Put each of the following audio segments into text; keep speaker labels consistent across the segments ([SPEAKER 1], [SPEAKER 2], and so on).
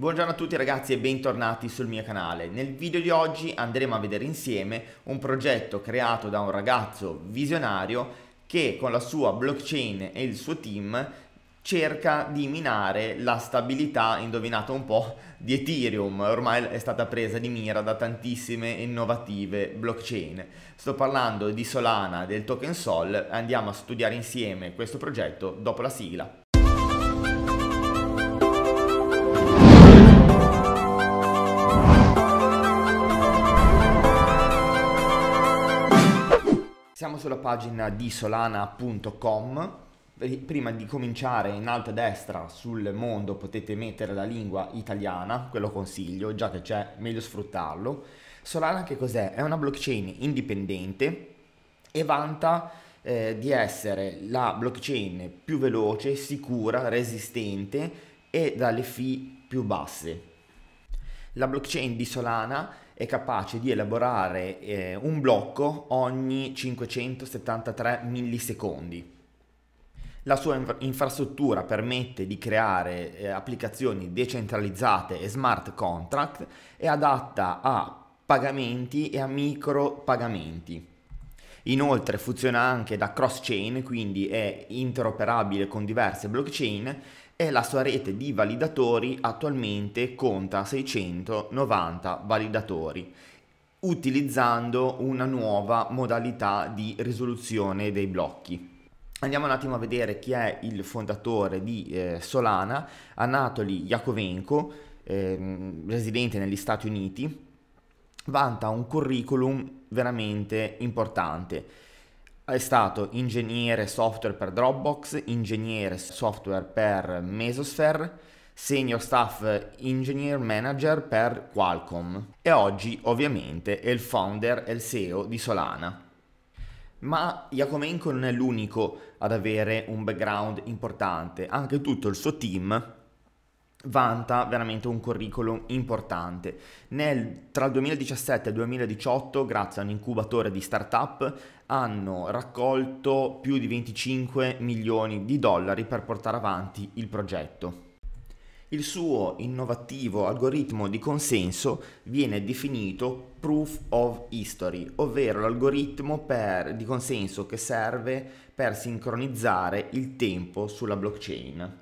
[SPEAKER 1] Buongiorno a tutti ragazzi e bentornati sul mio canale. Nel video di oggi andremo a vedere insieme un progetto creato da un ragazzo visionario che con la sua blockchain e il suo team cerca di minare la stabilità, indovinate un po', di Ethereum. Ormai è stata presa di mira da tantissime innovative blockchain. Sto parlando di Solana, del token Sol, andiamo a studiare insieme questo progetto dopo la sigla. andiamo sulla pagina di solana.com. Prima di cominciare in alto a destra sul mondo potete mettere la lingua italiana, quello consiglio, già che c'è meglio sfruttarlo. Solana che cos'è? È una blockchain indipendente e vanta eh, di essere la blockchain più veloce, sicura, resistente e dalle fee più basse. La blockchain di Solana è capace di elaborare eh, un blocco ogni 573 millisecondi. La sua infrastruttura permette di creare eh, applicazioni decentralizzate e smart contract e adatta a pagamenti e a micro pagamenti. Inoltre funziona anche da cross-chain, quindi è interoperabile con diverse blockchain e la sua rete di validatori attualmente conta 690 validatori utilizzando una nuova modalità di risoluzione dei blocchi. Andiamo un attimo a vedere chi è il fondatore di eh, Solana, Anatoly Yakovenko, eh, residente negli Stati Uniti, vanta un curriculum veramente importante. È stato ingegnere software per Dropbox, ingegnere software per Mesosphere, senior staff engineer manager per Qualcomm e oggi ovviamente è il founder e il CEO di Solana. Ma Iacomenko non è l'unico ad avere un background importante, anche tutto il suo team vanta veramente un curriculum importante. Nel, tra il 2017 e il 2018, grazie a un incubatore di startup, hanno raccolto più di 25 milioni di dollari per portare avanti il progetto. Il suo innovativo algoritmo di consenso viene definito Proof of History, ovvero l'algoritmo per, di consenso che serve per sincronizzare il tempo sulla blockchain.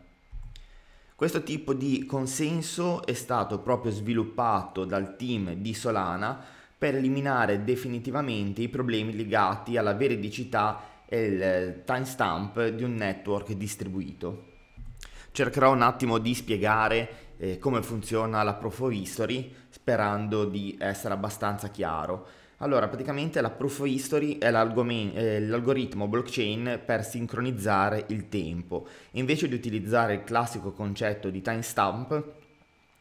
[SPEAKER 1] Questo tipo di consenso è stato proprio sviluppato dal team di Solana per eliminare definitivamente i problemi legati alla veridicità e il timestamp di un network distribuito. Cercherò un attimo di spiegare eh, come funziona la Proof of History sperando di essere abbastanza chiaro. Allora, praticamente la proof of history è l'algoritmo blockchain per sincronizzare il tempo. Invece di utilizzare il classico concetto di timestamp,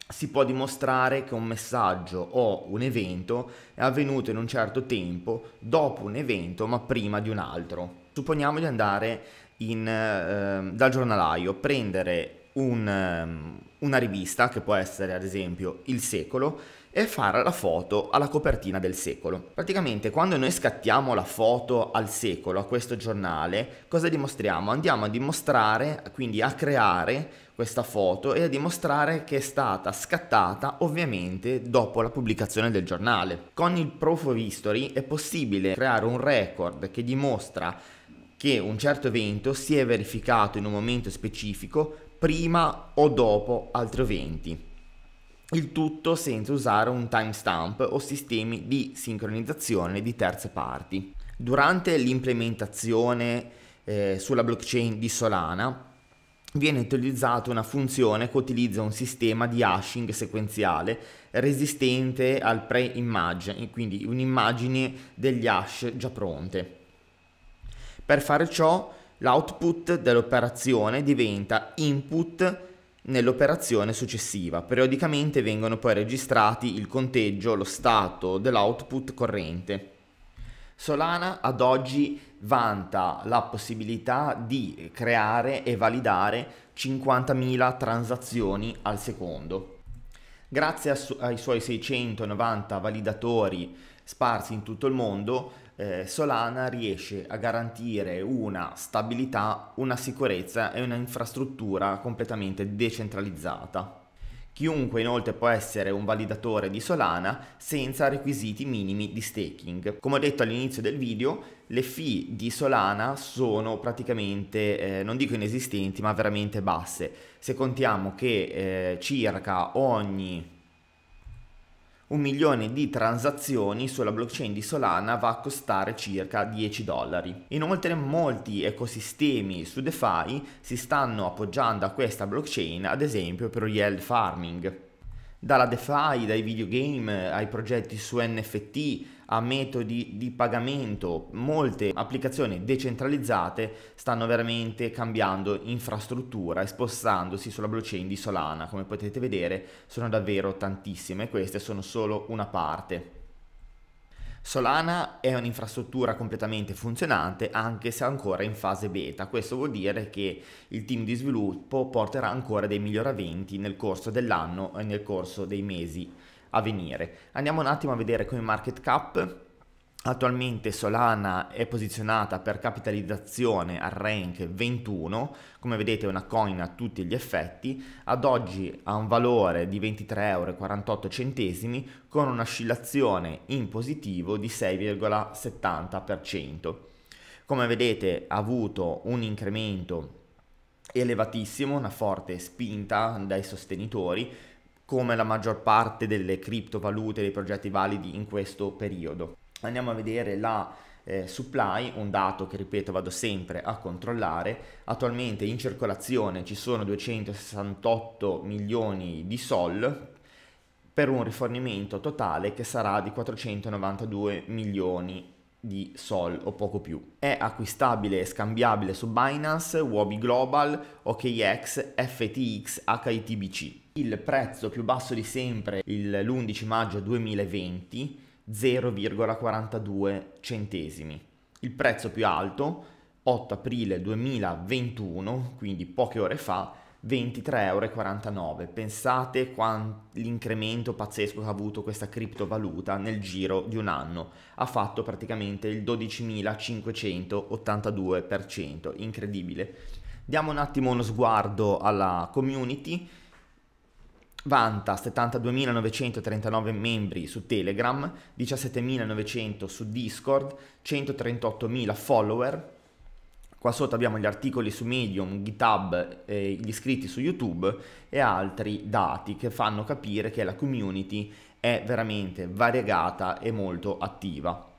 [SPEAKER 1] si può dimostrare che un messaggio o un evento è avvenuto in un certo tempo dopo un evento ma prima di un altro. Supponiamo di andare in, eh, dal giornalaio, prendere un, ehm, una rivista che può essere ad esempio Il Secolo e fare la foto alla copertina del secolo. Praticamente quando noi scattiamo la foto al secolo, a questo giornale, cosa dimostriamo? Andiamo a dimostrare, quindi a creare questa foto e a dimostrare che è stata scattata ovviamente dopo la pubblicazione del giornale. Con il Proof of History è possibile creare un record che dimostra che un certo evento si è verificato in un momento specifico prima o dopo altri eventi il tutto senza usare un timestamp o sistemi di sincronizzazione di terze parti. Durante l'implementazione eh, sulla blockchain di Solana viene utilizzata una funzione che utilizza un sistema di hashing sequenziale resistente al pre-image, quindi un'immagine degli hash già pronte. Per fare ciò l'output dell'operazione diventa input nell'operazione successiva. Periodicamente vengono poi registrati il conteggio, lo stato dell'output corrente. Solana ad oggi vanta la possibilità di creare e validare 50.000 transazioni al secondo. Grazie ai suoi 690 validatori sparsi in tutto il mondo, eh, Solana riesce a garantire una stabilità, una sicurezza e un'infrastruttura completamente decentralizzata. Chiunque inoltre può essere un validatore di Solana senza requisiti minimi di staking. Come ho detto all'inizio del video, le fee di Solana sono praticamente, eh, non dico inesistenti, ma veramente basse. Se contiamo che eh, circa ogni un milione di transazioni sulla blockchain di Solana va a costare circa 10 dollari. Inoltre molti ecosistemi su DeFi si stanno appoggiando a questa blockchain, ad esempio per yield farming. Dalla DeFi, dai videogame ai progetti su NFT, a metodi di pagamento, molte applicazioni decentralizzate stanno veramente cambiando infrastruttura e spostandosi sulla blockchain di Solana. Come potete vedere sono davvero tantissime e queste sono solo una parte. Solana è un'infrastruttura completamente funzionante anche se ancora in fase beta, questo vuol dire che il team di sviluppo porterà ancora dei miglioramenti nel corso dell'anno e nel corso dei mesi a venire. Andiamo un attimo a vedere come market cap. Attualmente Solana è posizionata per capitalizzazione al rank 21, come vedete è una coin a tutti gli effetti, ad oggi ha un valore di 23,48 euro con un'oscillazione in positivo di 6,70%. Come vedete ha avuto un incremento elevatissimo, una forte spinta dai sostenitori, come la maggior parte delle criptovalute, dei progetti validi in questo periodo. Andiamo a vedere la eh, supply, un dato che ripeto vado sempre a controllare, attualmente in circolazione ci sono 268 milioni di sol per un rifornimento totale che sarà di 492 milioni di Sol o poco più. È acquistabile e scambiabile su Binance, Wobi Global, OKX, FTX, HITBC il prezzo più basso di sempre l'11 maggio 2020, 0,42 centesimi. Il prezzo più alto, 8 aprile 2021, quindi poche ore fa, 23,49 euro. Pensate l'incremento pazzesco che ha avuto questa criptovaluta nel giro di un anno. Ha fatto praticamente il 12.582%, incredibile. Diamo un attimo uno sguardo alla community vanta 72.939 membri su Telegram, 17.900 su Discord, 138.000 follower. Qua sotto abbiamo gli articoli su Medium, GitHub, eh, gli iscritti su YouTube e altri dati che fanno capire che la community è veramente variegata e molto attiva.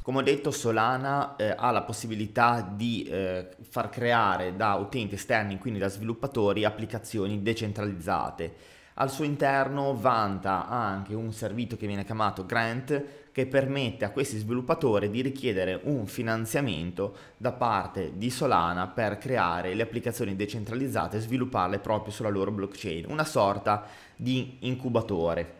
[SPEAKER 1] Come ho detto Solana eh, ha la possibilità di eh, far creare da utenti esterni, quindi da sviluppatori, applicazioni decentralizzate al suo interno vanta anche un servizio che viene chiamato grant che permette a questi sviluppatori di richiedere un finanziamento da parte di Solana per creare le applicazioni decentralizzate e svilupparle proprio sulla loro blockchain, una sorta di incubatore.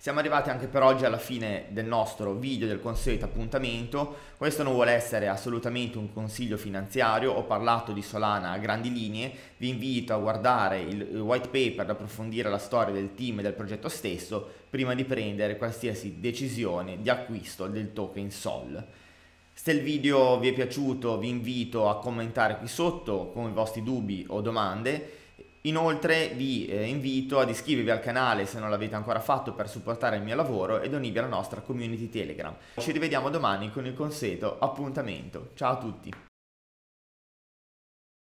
[SPEAKER 1] Siamo arrivati anche per oggi alla fine del nostro video, del consueto appuntamento. Questo non vuole essere assolutamente un consiglio finanziario, ho parlato di Solana a grandi linee, vi invito a guardare il white paper ad approfondire la storia del team e del progetto stesso prima di prendere qualsiasi decisione di acquisto del token SOL. Se il video vi è piaciuto vi invito a commentare qui sotto con i vostri dubbi o domande Inoltre vi eh, invito ad iscrivervi al canale se non l'avete ancora fatto per supportare il mio lavoro ed unirvi alla nostra community Telegram. Ci rivediamo domani con il consueto appuntamento. Ciao a tutti!